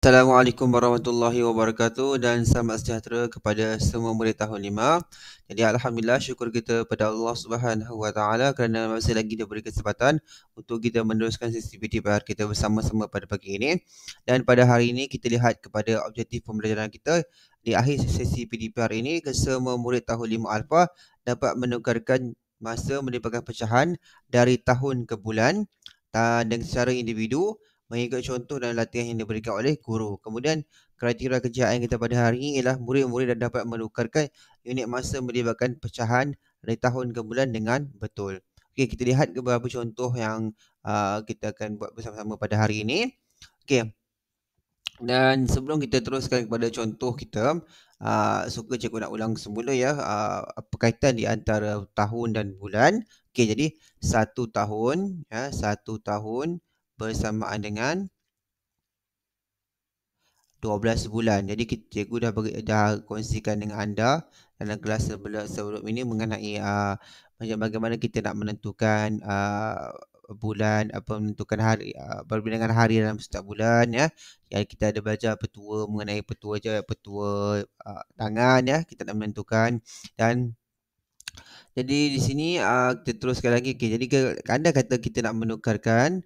Assalamualaikum warahmatullahi wabarakatuh dan selamat sejahtera kepada semua murid tahun lima. Jadi alhamdulillah syukur kita kepada Allah Subhanahu wa taala kerana masih lagi diberi kesempatan untuk kita meneruskan sesi PTPR kita bersama-sama pada pagi ini. Dan pada hari ini kita lihat kepada objektif pembelajaran kita di akhir sesi PTPR ini kesemua murid tahun lima alpha dapat menukarkan masa melibatkan pecahan dari tahun ke bulan dan secara individu mengikut contoh dan latihan yang diberikan oleh guru. Kemudian kriteria kerjaan kita pada hari ini ialah murid-murid dah dapat menukarkan unit masa melibatkan pecahan dari tahun ke bulan dengan betul. Okey, kita lihat beberapa contoh yang uh, kita akan buat bersama-sama pada hari ini. Okey. Dan sebelum kita teruskan kepada contoh kita, uh, suka cikgu nak ulang semula ya, uh, apa di antara tahun dan bulan. Okey, jadi satu tahun, ya, satu tahun, bersamaan dengan 12 bulan. Jadi cikgu dah beri, dah kongsikan dengan anda dalam kelas sebelum, sebelum ini mengenai uh, bagaimana kita nak menentukan uh, bulan apa menentukan hari uh, ah, berbeza hari dalam setiap bulan ya. Jadi kita ada belajar petua mengenai petua je petua uh, tangan ya kita nak menentukan dan jadi di sini uh, kita teruskan lagi. Okay, jadi ke, anda kata kita nak menukarkan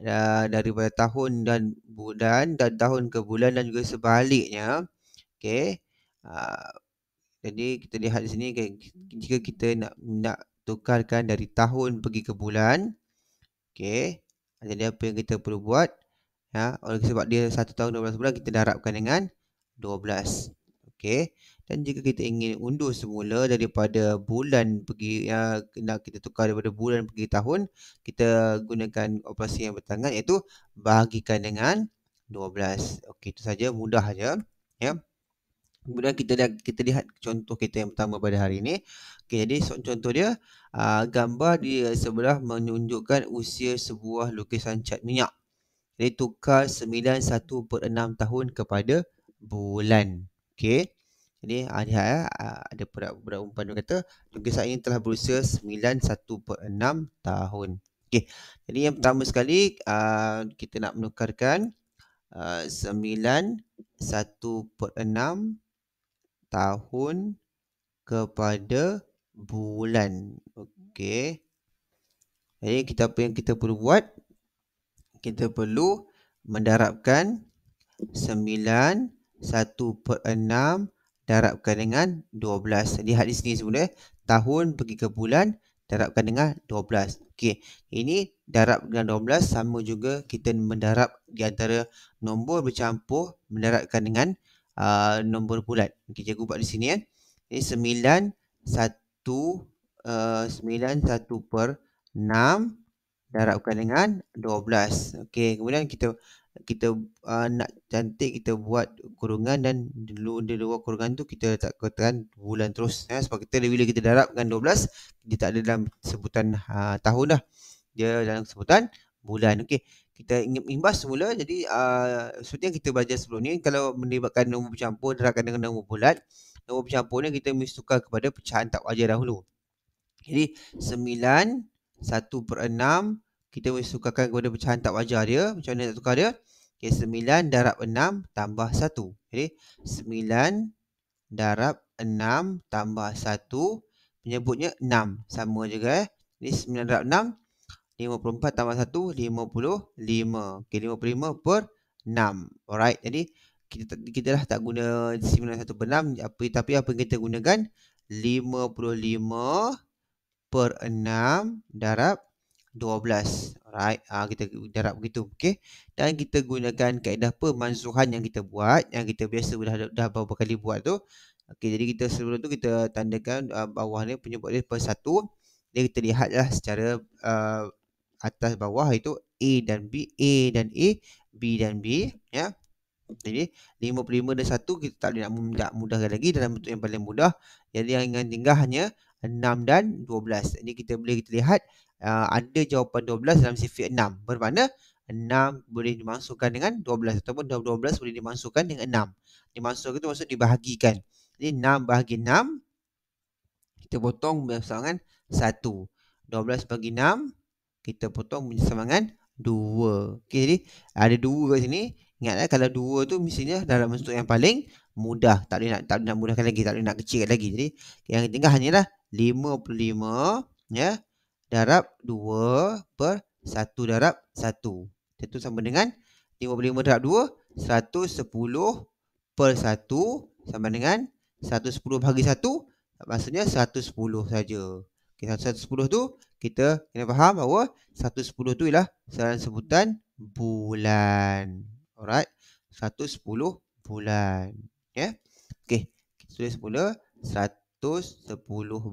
Ya, daripada tahun dan bulan dan tahun ke bulan dan juga sebaliknya okey ha, jadi kita lihat di sini okay, jika kita nak nak tukarkan dari tahun pergi ke bulan okey jadi apa yang kita perlu buat ya oleh sebab dia 1 tahun 12 bulan kita darabkan dengan 12 okey dan jika kita ingin undur semula daripada bulan pergi ya kita tukar daripada bulan pergi tahun kita gunakan operasi yang bertangan iaitu bahagikan dengan 12 okey itu saja mudah saja ya Kemudian kita dah, kita lihat contoh kita yang pertama pada hari ini. Okey jadi contoh dia uh, gambar di sebelah menunjukkan usia sebuah lukisan cat minyak. Jadi tukar per 91.6 tahun kepada bulan. Okey. Jadi uh, ya, ada budak-budak umpan dia kata lukisan ini telah berusia 91.6 tahun. Okey. Jadi yang pertama sekali uh, kita nak menukarkan uh, ah, 91.6 tahun kepada bulan. Okey. Jadi kita apa yang kita perlu buat? Kita perlu mendarabkan per tahun darabkan dengan 12. Lihat di sini semula. Tahun pergi ke bulan darabkan dengan 12. Okey, ini darab dengan 12 sama juga kita mendarab di antara nombor bercampur mendarabkan dengan uh, nombor bulat. Okey, cikgu buat di sini ya. Ini 9 1 uh, 9 1 per 6 darabkan dengan 12. Okey, kemudian kita kita uh, nak cantik kita buat kurungan dan dulu luar, dua kurungan tu kita tak katakan bulan terus ya. sebab kita bila kita darab dengan 12 dia tak ada dalam sebutan uh, tahun dah dia dalam sebutan bulan okey kita ingat imbas semula jadi uh, seperti yang kita belajar sebelum ni kalau melibatkan nombor bercampur darabkan dengan nombor bulat nombor bercampur ni kita mesti tukar kepada pecahan tak wajar dahulu jadi 9 1 per 6 kita mesti tukarkan kepada pecahan tak wajar dia macam mana nak tukar dia Okey, 9 darab 6 tambah 1. Okey, 9 darab 6 tambah 1 menyebutnya 6. Sama juga eh. Ini 9 darab 6, 54 tambah 1, 55. Okey, 55 per 6. Alright, jadi kita, kita dah tak guna 91 per 6. Apa, tapi apa yang kita gunakan? 55 per 6 darab 12 Alright ha, Kita darab begitu Okay Dan kita gunakan kaedah pemansuhan yang kita buat Yang kita biasa dah, dah beberapa kali buat tu Okay jadi kita sebelum tu kita tandakan uh, bawah ni penyebut dia per satu Jadi kita lihatlah secara uh, atas bawah itu A dan B A dan A B dan B Ya jadi 55 dan 1 kita tak boleh nak mudah, mudahkan lagi dalam bentuk yang paling mudah Jadi yang tinggal hanya 6 dan 12 Ini kita boleh kita lihat uh, ada jawapan 12 dalam sifir 6. Bermakna 6 boleh dimasukkan dengan 12 ataupun 12 boleh dimasukkan dengan 6. Dimasukkan itu maksud dibahagikan. Jadi 6 bahagi 6 kita potong bersamaan dengan 1. 12 bagi 6 kita potong bersamaan dengan 2. Okey jadi ada 2 kat sini. Ingatlah eh, kalau 2 tu mestinya dalam bentuk yang paling mudah. Tak boleh nak tak boleh nak mudahkan lagi, tak boleh nak kecil lagi. Jadi yang tinggal hanyalah 55 ya darab 2 per 1 darab 1. Itu sama dengan 55 darab 2, 110 per 1 sama dengan 110 bahagi 1, maksudnya 110 saja. Okay, 110 tu kita kena faham bahawa 110 tu ialah saran sebutan bulan. Alright, 110 bulan. Yeah. Okay, kita tulis pula 110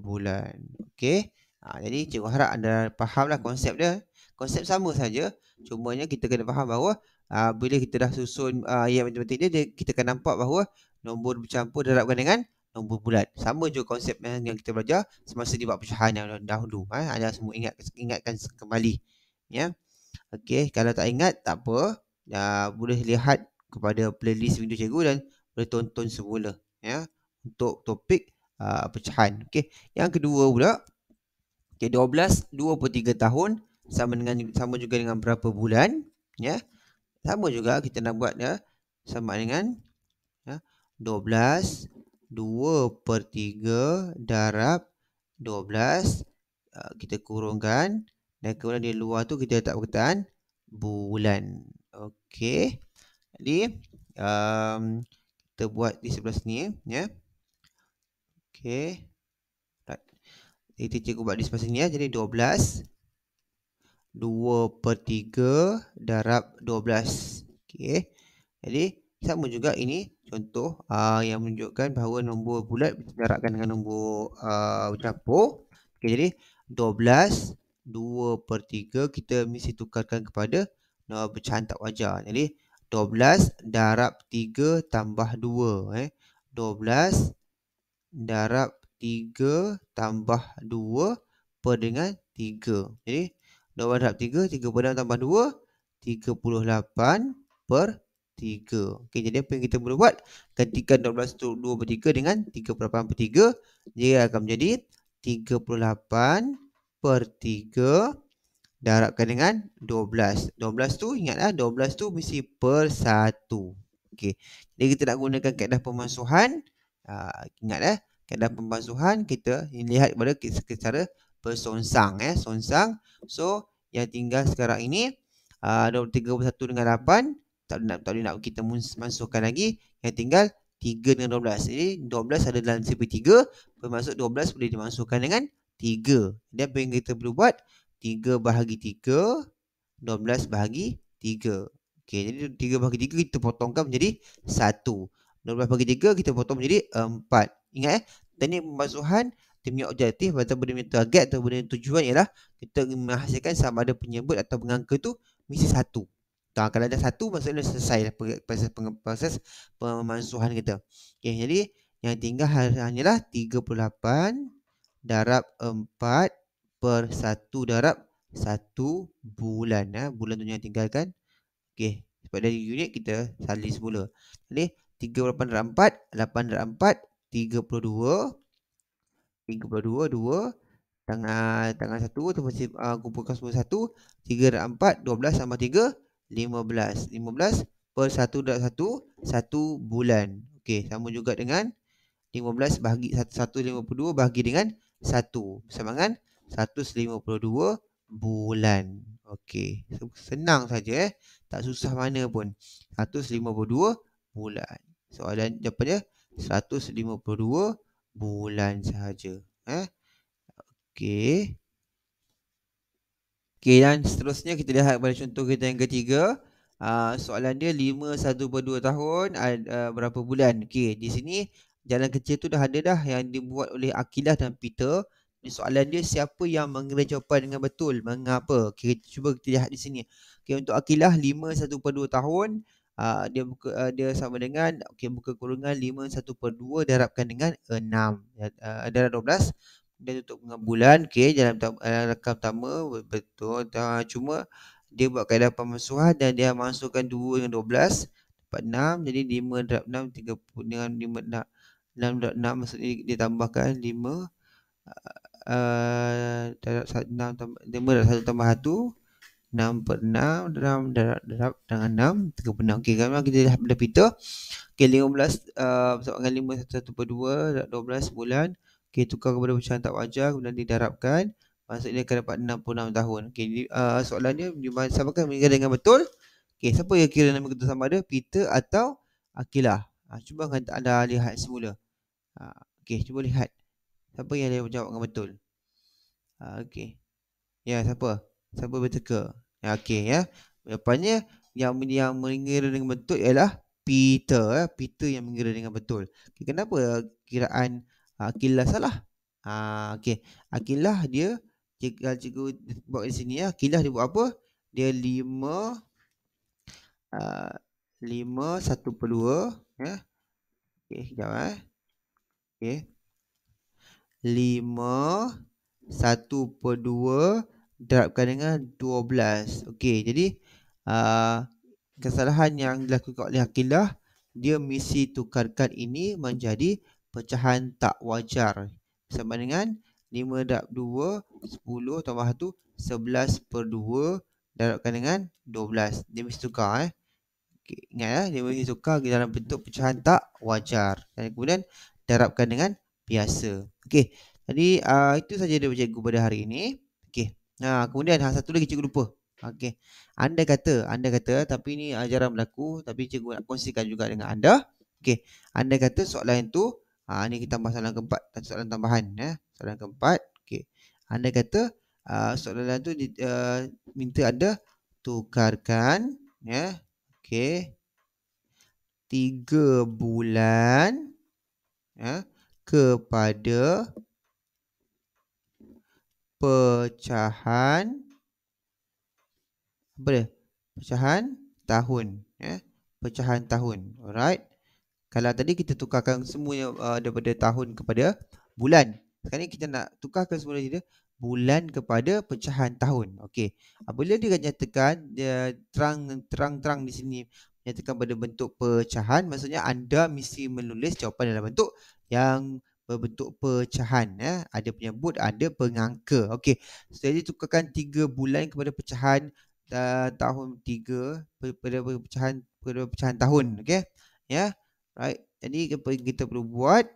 bulan. Okay. Ha, jadi cikgu harap anda fahamlah konsep dia. Konsep sama saja. Cumanya kita kena faham bahawa ha, bila kita dah susun ha, ayat ha, matematik dia, dia, kita akan nampak bahawa nombor bercampur darabkan dengan nombor bulat. Sama juga konsep yang kita belajar semasa di buat pecahan yang dahulu. Ha, anda semua ingat, ingatkan kembali. Ya. Okey, kalau tak ingat, tak apa. Ya, boleh lihat kepada playlist video cikgu dan boleh tonton semula. Ya. Untuk topik uh, pecahan. Okey. Yang kedua pula, Okey 12 23 tahun sama dengan sama juga dengan berapa bulan ya. Sama juga kita nak buat ya sama dengan ya 12 2/3 darab 12 uh, kita kurungkan dan kemudian di luar tu kita letak perkataan bulan. Okey. Jadi um, kita buat di sebelah sini ya. Okey. Jadi cikgu buat di sebelah sini ya. Jadi 12 2 per 3 darab 12 okay. Jadi sama juga ini contoh uh, yang menunjukkan bahawa nombor bulat Darabkan dengan nombor uh, ah, campur okay, Jadi 12 2 per 3 kita mesti tukarkan kepada nombor pecahan tak wajar Jadi 12 darab 3 tambah 2 eh. 12 darab 3 tambah 2 per dengan 3. Jadi, 2 darab 3, 3 per 6 tambah 2, 38 per 3. Okay, jadi, apa yang kita perlu buat? Gantikan 12 tu 2 per 3 dengan 38 per 3. Dia akan menjadi 38 per 3 darabkan dengan 12. 12 tu ingatlah, 12 tu mesti per 1. Okay. Jadi, kita nak gunakan kaedah pemansuhan. Uh, ah, ingatlah. Eh? keadaan pembasuhan kita lihat pada secara bersonsang eh sonsang so yang tinggal sekarang ini ah, uh, 23 dengan 8 tak nak tak boleh nak kita masukkan lagi yang tinggal 3 dengan 12 jadi 12 ada dalam CP3 bermaksud 12 boleh dimasukkan dengan 3 dan apa yang kita perlu buat 3 bahagi 3 12 bahagi 3 Okey, jadi 3 bahagi 3 kita potongkan menjadi 1. 12 bagi 3 kita potong menjadi 4 eh, ingat eh teknik pembasuhan punya objektif atau benda punya target atau benda tujuan ialah kita menghasilkan sama ada penyebut atau pengangka tu mesti satu Tak, kalau ada satu maksudnya selesai lah proses, proses pemansuhan kita okay, jadi yang tinggal hanyalah 38 darab 4 per 1 darab 1 bulan eh. bulan tu yang tinggalkan Okey, sebab dari unit kita salin semula jadi Tangan, tangan satu tu mesti uh, kumpulkan semua satu. Tiga darab empat. Dua belas sama tiga. Lima belas. Lima belas per satu darab satu. Satu bulan. Okey. Sama juga dengan lima belas bahagi satu. Satu lima puluh dua bahagi dengan satu. Sama dengan satu lima puluh dua bulan. Okey. Senang saja eh. Tak susah mana pun. Satu lima puluh dua bulan soalan apa dia 152 bulan sahaja eh okey okey dan seterusnya kita lihat pada contoh kita yang ketiga aa, ah, soalan dia 5 1 per 2 tahun aa, ah, ah, berapa bulan okey di sini jalan kecil tu dah ada dah yang dibuat oleh Akilah dan Peter soalan dia siapa yang mengira jawapan dengan betul mengapa okey cuba kita lihat di sini okey untuk Akilah 5 1 per 2 tahun uh, dia buka uh, dia sama dengan okey buka kurungan 5/1/2 darabkan dengan 6 uh, darab 12 dia tutup dengan bulan okey dalam uh, ah, rakam pertama betul uh, cuma dia buat kaedah pemasuhan dan dia masukkan 2 dengan 12 dapat 6 jadi 5 darab 6 30 dengan 5 darab 6 darab 6 maksudnya dia tambahkan 5 uh, darab 6 tambah 5 darab 1 tambah 6 per 6 dalam darab dengan 6 3 per 6 okey kan kita dah dah pita okey 15 uh, sama dengan 5 1, 1 per 2 12 bulan okey tukar kepada percayaan tak wajar kemudian didarabkan maksudnya akan dapat 66 tahun okey uh, soalannya disamakan meninggal dengan betul okey siapa yang kira nama kita sama ada Peter atau Akilah ah, uh, cuba kan anda lihat semula uh, okey cuba lihat siapa yang dia jawab dengan betul uh, okey ya siapa siapa boleh teka ya, okey ya rupanya yang yang mengira dengan betul ialah Peter ya Peter yang mengira dengan betul okay, kenapa kiraan Akila ah, uh, salah ha, uh, okey Akilah dia jika ah, cikgu buat di sini ya Akila dia buat apa dia 5 lima, uh, lima satu peluwa ya okey sekejap eh okey 5 1 per 2 darabkan dengan 12 Okey, jadi aa, ah, kesalahan yang dilakukan oleh Akilah dia mesti tukarkan ini menjadi pecahan tak wajar sama dengan 5 darab 2 10 tambah tu 11 per 2 darabkan dengan 12 dia mesti tukar eh okay, ingat eh, dia misi tukar dalam bentuk pecahan tak wajar dan kemudian darabkan dengan biasa Okey, jadi aa, ah, itu saja dia cikgu pada hari ini Ha, kemudian ha, satu lagi cikgu lupa. Okey. Anda kata, anda kata tapi ini ajaran ah, berlaku tapi cikgu nak kongsikan juga dengan anda. Okey. Anda kata soalan itu ha, ini kita tambah soalan keempat dan soalan tambahan ya. Soalan keempat. Okey. Anda kata uh, soalan itu uh, ah, minta anda tukarkan ya. Okey. Tiga bulan ya, kepada pecahan apa dia? Pecahan tahun, eh? Ya. Pecahan tahun. Alright. Kalau tadi kita tukarkan semuanya uh, daripada tahun kepada bulan. Sekarang ni kita nak tukarkan semua dia bulan kepada pecahan tahun. Okey. Apabila dia akan nyatakan dia terang terang terang di sini nyatakan pada bentuk pecahan, maksudnya anda mesti menulis jawapan dalam bentuk yang berbentuk pecahan ya, ada penyebut ada pengangka okey so, jadi tukarkan 3 bulan kepada pecahan uh, tahun 3 kepada pecahan kepada pecahan tahun okey ya yeah? right jadi apa yang kita perlu buat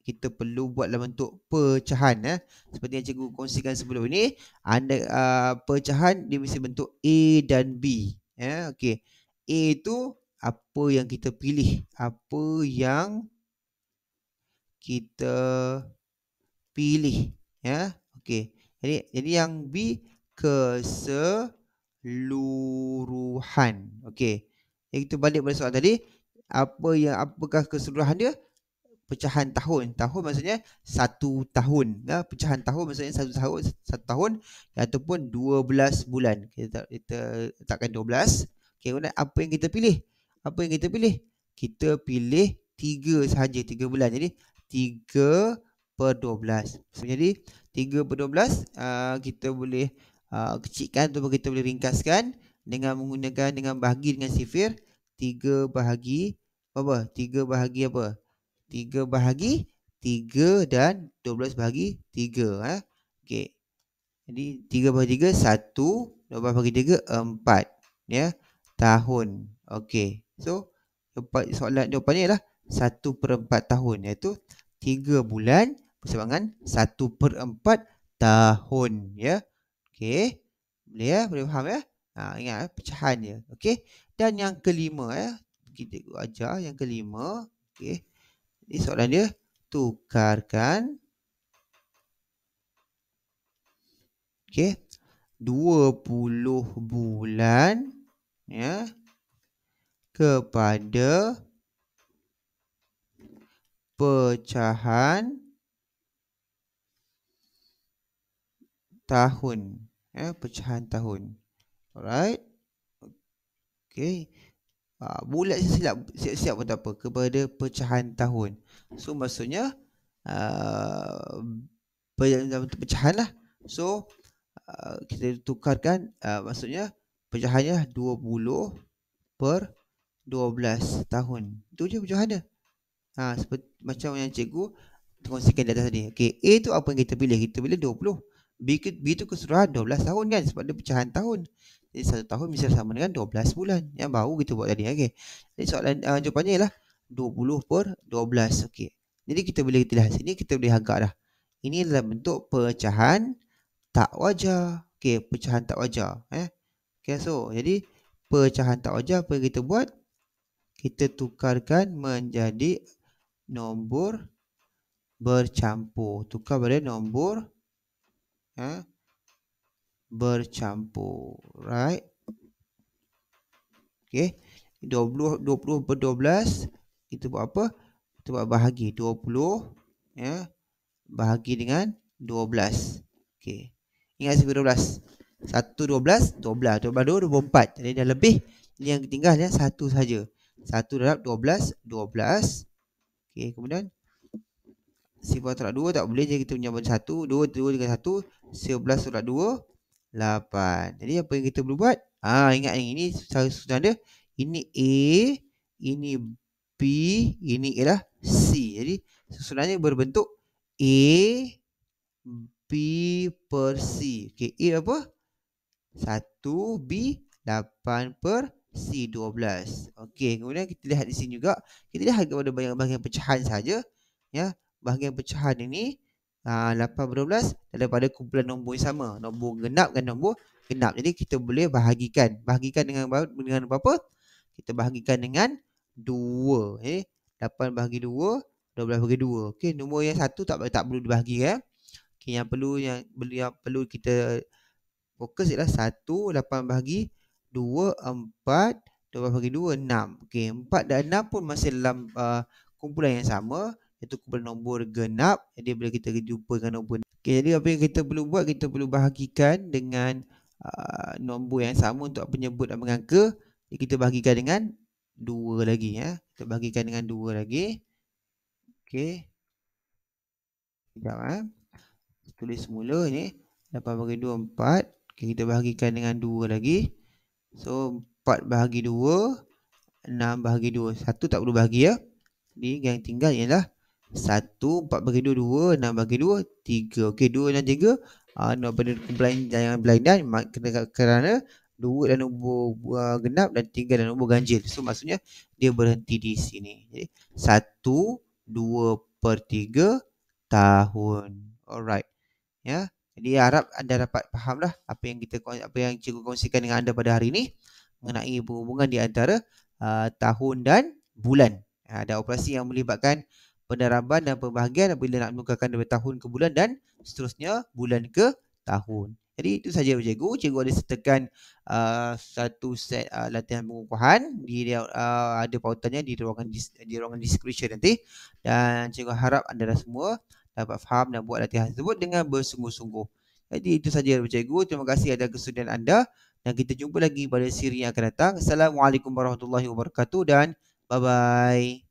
kita perlu buat dalam bentuk pecahan eh seperti yang cikgu kongsikan sebelum ini anda uh, pecahan dia mesti bentuk A dan B ya yeah? okey A itu apa yang kita pilih apa yang kita pilih ya okey jadi jadi yang b keseluruhan okey jadi kita balik pada soalan tadi apa yang apakah keseluruhan dia pecahan tahun tahun maksudnya satu tahun ya pecahan tahun maksudnya satu tahun satu tahun ataupun 12 bulan kita kita letakkan 12 okey kemudian apa yang kita pilih apa yang kita pilih kita pilih tiga sahaja tiga bulan jadi 3 per 12. Jadi 3 per 12 uh, kita boleh uh, kecilkan atau kita boleh ringkaskan dengan menggunakan dengan bahagi dengan sifir 3 bahagi apa? 3 bahagi apa? 3 bahagi 3 dan 12 bahagi 3. Eh? Ha? Okay. Jadi 3 bahagi 3 1, 12 bahagi 3 4. Ya. Yeah? Tahun. Okey. So soalan jawapannya ialah 1 per 4 tahun iaitu tiga bulan bersama dengan satu per empat tahun ya. Okey. Boleh ya? Boleh faham ya? Ha, ingat ya, pecahan dia. Okey. Dan yang kelima ya. Kita ajar yang kelima. Okey. Ini soalan dia. Tukarkan. Okey. 20 bulan ya kepada pecahan tahun. Ya, pecahan tahun. Alright. Okay. Uh, bulat silap siap-siap pun tak apa kepada pecahan tahun. So maksudnya uh, ha, pecahan lah. So uh, kita tukarkan uh, maksudnya pecahannya 20 per 12 tahun. Itu je pecahan dia. Ha, seperti, macam yang cikgu kongsikan di atas tadi. Okay, A tu apa yang kita pilih? Kita pilih 20. B, B tu keseluruhan 12 tahun kan? Sebab dia pecahan tahun. Jadi satu tahun mesti sama dengan 12 bulan. Yang baru kita buat tadi. Okay. Jadi soalan uh, jawapannya ialah 20 per 12. Okay. Jadi kita boleh kita lihat sini. Kita boleh agak dah. Ini adalah bentuk pecahan tak wajar. Okay, pecahan tak wajar. Eh? Okay, so jadi pecahan tak wajar apa yang kita buat? Kita tukarkan menjadi nombor bercampur. Tukar pada nombor ha, bercampur. Right. Okay. 20, 20 per 12. Kita buat apa? Kita buat bahagi. 20 ya, bahagi dengan 12. Okay. Ingat sebab 12. 1, 12, 12. 12, 2, 24. Jadi dah lebih. Ini yang tinggal ya, 1 saja. 1 darab 12, 12. 12. Okey, kemudian sifar tolak 2 tak boleh je kita menjawab 1, 2, 2 dengan 1, 11 tolak 2, 8. Jadi apa yang kita perlu buat? Ah, ingat yang ini secara susunan dia. Ini A, ini B, ini ialah C. Jadi susunannya berbentuk A, B per C. Okey, A apa? 1, B, 8 per C. C12. Okey, kemudian kita lihat di sini juga. Kita lihat kepada bahagian-bahagian pecahan saja. Ya, bahagian pecahan ini aa, ha, 8 daripada kumpulan nombor yang sama. Nombor genap dengan nombor genap. Jadi kita boleh bahagikan. Bahagikan dengan, dengan berapa? Kita bahagikan dengan 2. Eh? 8 bahagi 2, 12 bagi 2. Okey, nombor yang satu tak, tak perlu dibahagi. Eh? Okey, yang perlu yang, yang perlu kita fokus ialah 1, 8 bahagi 2, 4 2 bagi 2, 6 Okey 4 dan 6 pun masih dalam uh, kumpulan yang sama itu kumpulan nombor genap Jadi bila kita jumpa dengan nombor okay, Jadi apa yang kita perlu buat Kita perlu bahagikan dengan uh, Nombor yang sama untuk penyebut dan mengangka jadi Kita bahagikan dengan 2 lagi ya. Kita bahagikan dengan 2 lagi Okey Sekejap eh. Kita tulis semula ni 8 bagi 2, 4 okay, Kita bahagikan dengan 2 lagi So 4 bahagi 2 6 bahagi 2 satu tak perlu bahagi ya Jadi yang tinggal ialah 1 4 bahagi 2 2 6 bahagi 2 3 Okey 2 dan 3 uh, ah, Nak pada kumpulan jangan berlainan Kerana 2 dan nombor uh, genap dan 3 dan nombor ganjil So maksudnya dia berhenti di sini Jadi 1 2 per 3 tahun Alright Ya yeah. Jadi harap anda dapat faham lah apa yang kita apa yang cikgu kongsikan dengan anda pada hari ini mengenai hubungan di antara uh, tahun dan bulan. Uh, ada operasi yang melibatkan penerabaan dan pembahagian bila nak menukarkan dari tahun ke bulan dan seterusnya bulan ke tahun. Jadi itu saja cikgu. Cikgu ada sertakan uh, satu set uh, latihan pengukuhan di uh, ada pautannya di ruangan di ruangan description nanti dan cikgu harap anda semua dapat faham dan buat latihan tersebut dengan bersungguh-sungguh. Jadi itu sahaja daripada cikgu. Terima kasih ada kesudian anda dan kita jumpa lagi pada siri yang akan datang. Assalamualaikum warahmatullahi wabarakatuh dan bye-bye.